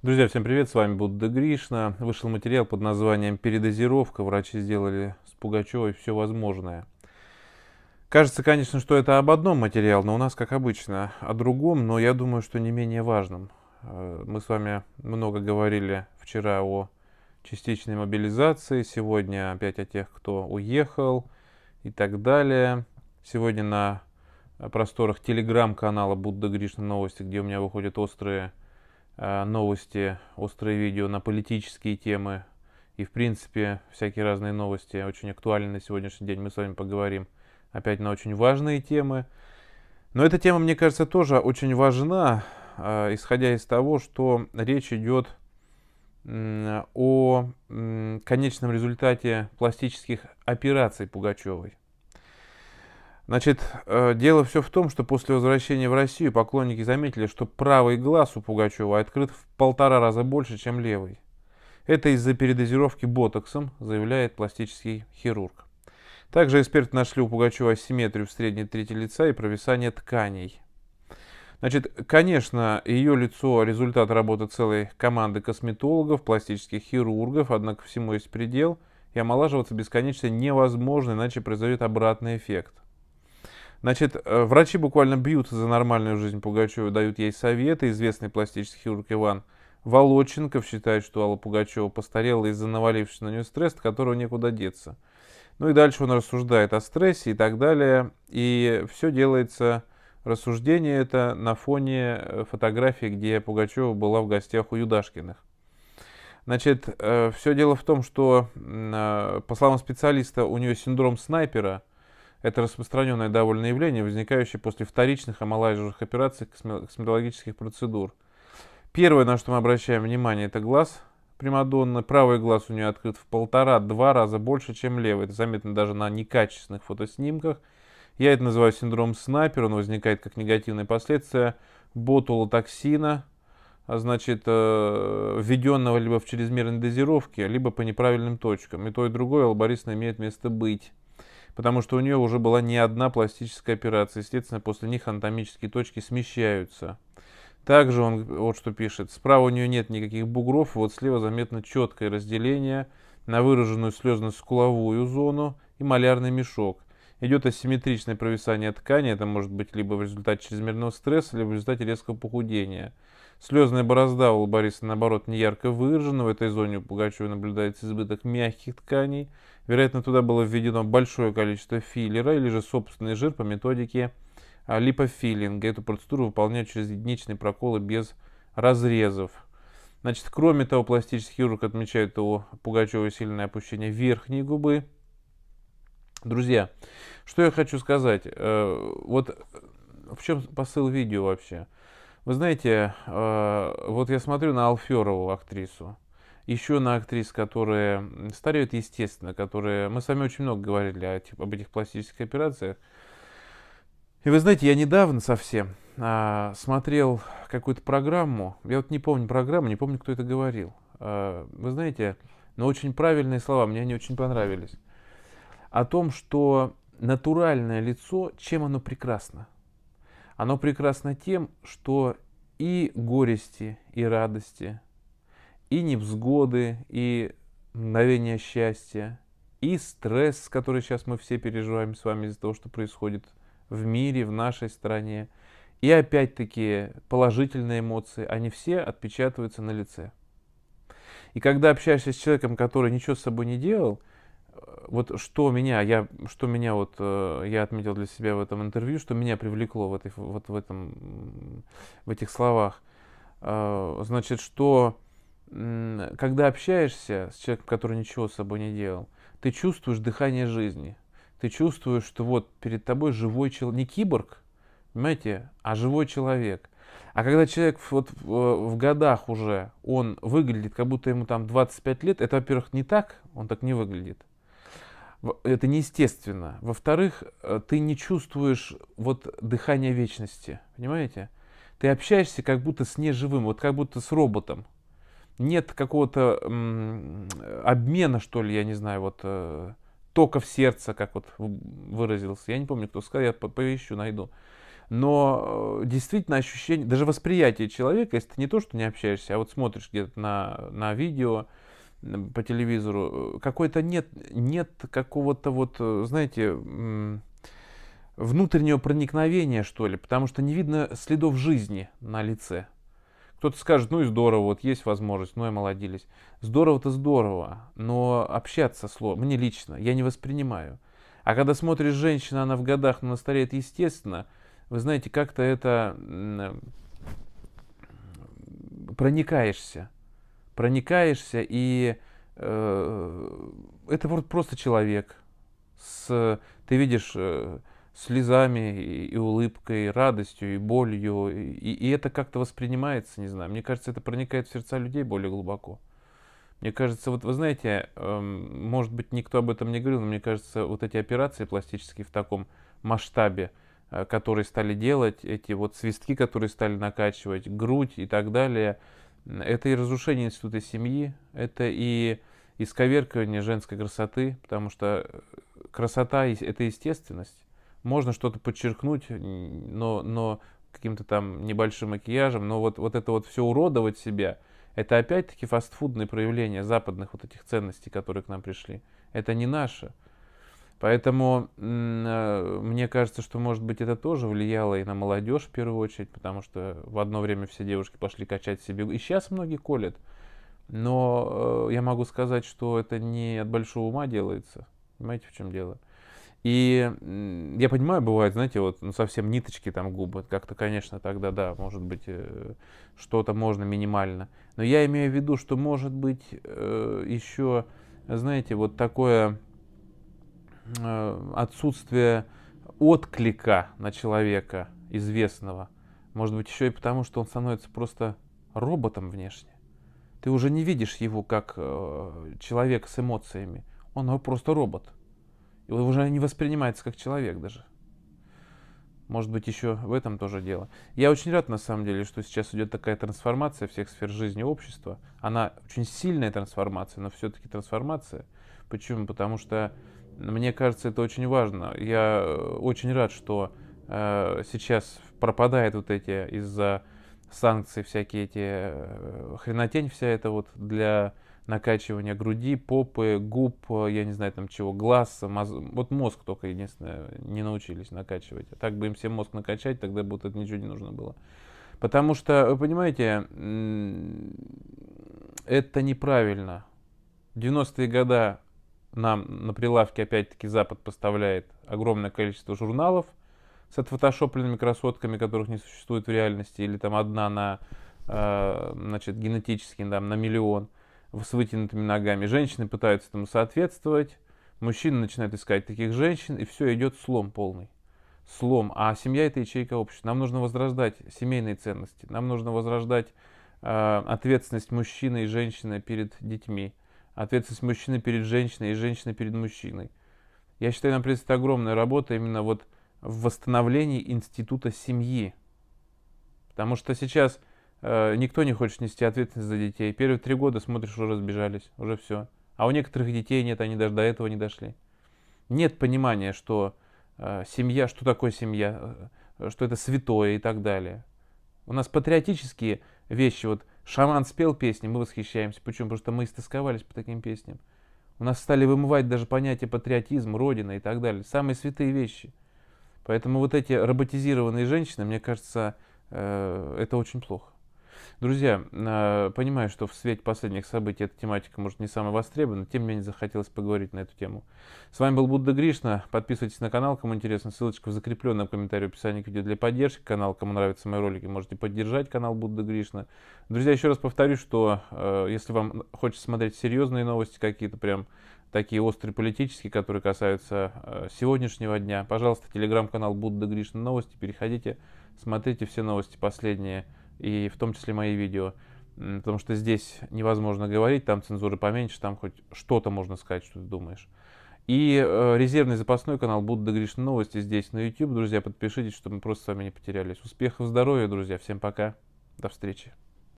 Друзья, всем привет, с вами Будда Гришна. Вышел материал под названием «Передозировка». Врачи сделали с Пугачевой все возможное. Кажется, конечно, что это об одном материал, но у нас, как обычно, о другом, но я думаю, что не менее важном. Э, мы с вами много говорили вчера о частичной мобилизации, сегодня опять о тех, кто уехал и так далее. Сегодня на просторах телеграм-канала Будда Гришна Новости, где у меня выходят острые а, новости, острые видео на политические темы. И, в принципе, всякие разные новости очень актуальны на сегодняшний день. Мы с вами поговорим опять на очень важные темы. Но эта тема, мне кажется, тоже очень важна, а, исходя из того, что речь идет о конечном результате пластических операций Пугачевой. Значит, э, дело все в том, что после возвращения в Россию поклонники заметили, что правый глаз у Пугачева открыт в полтора раза больше, чем левый. Это из-за передозировки ботоксом, заявляет пластический хирург. Также эксперты нашли у Пугачева асимметрию в средней трети лица и провисание тканей. Значит, конечно, ее лицо – результат работы целой команды косметологов, пластических хирургов, однако всему есть предел, и омолаживаться бесконечно невозможно, иначе произойдет обратный эффект – Значит, э, врачи буквально бьются за нормальную жизнь Пугачева, дают ей советы. Известный пластический хирург Иван Волоченков считает, что Алла Пугачева постарела из-за навалившегося на нее стресса, которого некуда деться. Ну и дальше он рассуждает о стрессе и так далее. И все делается, рассуждение это на фоне э, фотографии, где Пугачева была в гостях у Юдашкиных. Значит, э, все дело в том, что, по словам специалиста, у нее синдром снайпера – это распространенное довольно явление, возникающее после вторичных омолаживающих операций косметологических процедур. Первое, на что мы обращаем внимание, это глаз Примадонны. Правый глаз у нее открыт в полтора-два раза больше, чем левый. Это заметно даже на некачественных фотоснимках. Я это называю синдром снайпера. Он возникает как негативное последствия ботулотоксина, а значит, э, введенного либо в чрезмерной дозировке, либо по неправильным точкам. И то, и другое алборисно имеет место быть потому что у нее уже была не одна пластическая операция. Естественно, после них анатомические точки смещаются. Также он вот что пишет. Справа у нее нет никаких бугров, вот слева заметно четкое разделение на выраженную слезно-скуловую зону и малярный мешок. Идет асимметричное провисание ткани, это может быть либо в результате чрезмерного стресса, либо в результате резкого похудения. Слезная борозда у Бориса, наоборот, не ярко выражена. В этой зоне у Пугачева наблюдается избыток мягких тканей. Вероятно, туда было введено большое количество филлера или же собственный жир по методике а, липофиллинга. Эту процедуру выполняют через единичные проколы без разрезов. Значит, кроме того, пластический хирург отмечает у Пугачева сильное опущение верхней губы. Друзья, что я хочу сказать? Э, вот в чем посыл видео вообще? Вы знаете, а, вот я смотрю на Алферову актрису, еще на актрис, которые стареют, естественно, которые... Мы с вами очень много говорили о, об этих пластических операциях. И вы знаете, я недавно совсем а, смотрел какую-то программу, я вот не помню программу, не помню, кто это говорил. А, вы знаете, но очень правильные слова, мне они очень понравились. О том, что натуральное лицо, чем оно прекрасно. Оно прекрасно тем, что и горести, и радости, и невзгоды, и мгновения счастья, и стресс, который сейчас мы все переживаем с вами из-за того, что происходит в мире, в нашей стране, и опять-таки положительные эмоции, они все отпечатываются на лице. И когда общаешься с человеком, который ничего с собой не делал, вот что меня, я, что меня вот, э, я отметил для себя в этом интервью, что меня привлекло в, этой, вот в, этом, в этих словах, э, значит, что когда общаешься с человеком, который ничего с собой не делал, ты чувствуешь дыхание жизни. Ты чувствуешь, что вот перед тобой живой человек, не киборг, понимаете, а живой человек. А когда человек вот в, в годах уже, он выглядит, как будто ему там 25 лет, это, во-первых, не так, он так не выглядит это неестественно. Во-вторых, э, ты не чувствуешь вот дыхания вечности, понимаете? Ты общаешься как будто с неживым, вот как будто с роботом. Нет какого-то м- обмена, что ли, я не знаю, вот э- тока в сердце, как вот выразился. Я не помню, кто сказал, я поищу, найду. Но э- действительно ощущение, даже восприятие человека, если ты не то, что не общаешься, а вот смотришь где-то на, на видео, по телевизору, э, какой-то нет, нет какого-то вот, э, знаете, внутреннего проникновения, что ли, потому что не видно следов жизни на лице. Кто-то скажет, ну и здорово, вот есть возможность, ну и молодились. Здорово-то здорово, но общаться сложно, мне лично, я не воспринимаю. А когда смотришь женщина, она в годах, но она стареет, естественно, вы знаете, как-то это проникаешься проникаешься, и э, это вот просто человек. С, ты видишь э, слезами и, и улыбкой, и радостью, и болью, и, и это как-то воспринимается, не знаю. Мне кажется, это проникает в сердца людей более глубоко. Мне кажется, вот вы знаете, э, может быть, никто об этом не говорил, но мне кажется, вот эти операции пластические в таком масштабе, э, которые стали делать, эти вот свистки, которые стали накачивать, грудь и так далее – это и разрушение института семьи, это и исковеркивание женской красоты, потому что э, красота – это естественность. Можно что-то подчеркнуть, но, но каким-то там небольшим макияжем, но вот, вот это вот все уродовать себя – это опять-таки фастфудные проявления западных вот этих ценностей, которые к нам пришли. Это не наше. Поэтому э, мне кажется, что, может быть, это тоже влияло и на молодежь в первую очередь, потому что в одно время все девушки пошли качать себе. И сейчас многие колят. Но э, я могу сказать, что это не от большого ума делается. Понимаете, в чем дело? И я понимаю, бывает, знаете, вот ну, совсем ниточки там губы. Как-то, конечно, тогда, да, может быть, э, что-то можно минимально. Но я имею в виду, что, может быть, еще, знаете, вот такое Э, отсутствие отклика на человека известного. Может быть, еще и потому, что он становится просто роботом внешне. Ты уже не видишь его как э, человек с эмоциями. Он просто робот. И он уже не воспринимается как человек даже. Может быть, еще в этом тоже дело. Я очень рад, на самом деле, что сейчас идет такая трансформация всех сфер жизни общества. Она очень сильная трансформация, но все-таки трансформация. Почему? Потому что, мне кажется, это очень важно. Я э, очень рад, что э, сейчас пропадает вот эти из-за санкций всякие эти э, хренотень вся эта вот для накачивания груди, попы, губ, э, я не знаю там чего, глаз, моз... вот мозг только единственное не научились накачивать. А так бы им все мозг накачать, тогда бы вот это ничего не нужно было. Потому что, вы понимаете, это неправильно. 90-е года нам на прилавке опять-таки Запад поставляет огромное количество журналов с отфотошопленными красотками, которых не существует в реальности, или там одна на, э, значит, генетически там, на миллион – с вытянутыми ногами. Женщины пытаются этому соответствовать, мужчины начинают искать таких женщин, и все, идет слом полный. Слом. А семья это ячейка общества. Нам нужно возрождать семейные ценности, нам нужно возрождать э, ответственность мужчины и женщины перед детьми, ответственность мужчины перед женщиной и женщины перед мужчиной. Я считаю, нам предстоит огромная работа именно вот в восстановлении института семьи. Потому что сейчас Э, никто не хочет нести ответственность за детей. Первые три года смотришь, уже разбежались, уже все. А у некоторых детей нет, они даже до этого не дошли. Нет понимания, что э, семья, что такое семья, э, что это святое и так далее. У нас патриотические вещи, вот шаман спел песни, мы восхищаемся. Почему? Потому что мы истосковались по таким песням. У нас стали вымывать даже понятие патриотизм, родина и так далее. Самые святые вещи. Поэтому вот эти роботизированные женщины, мне кажется, э, это очень плохо. Друзья, а, понимаю, что в свете последних событий эта тематика, может, не самая востребованная, тем не менее захотелось поговорить на эту тему. С вами был Будда Гришна. Подписывайтесь на канал, кому интересно. Ссылочка в закрепленном комментарии в описании к видео для поддержки канала. Кому нравятся мои ролики, можете поддержать канал Будда Гришна. Друзья, еще раз повторю, что а, если вам хочется смотреть серьезные новости какие-то, прям такие острые политические, которые касаются а, сегодняшнего дня, пожалуйста, телеграм-канал Будда Гришна Новости. Переходите, смотрите все новости последние и в том числе мои видео. Потому что здесь невозможно говорить, там цензуры поменьше, там хоть что-то можно сказать, что ты думаешь. И э, резервный запасной канал «Будут догрешны новости» здесь на YouTube. Друзья, подпишитесь, чтобы мы просто с вами не потерялись. Успехов, здоровья, друзья. Всем пока. До встречи.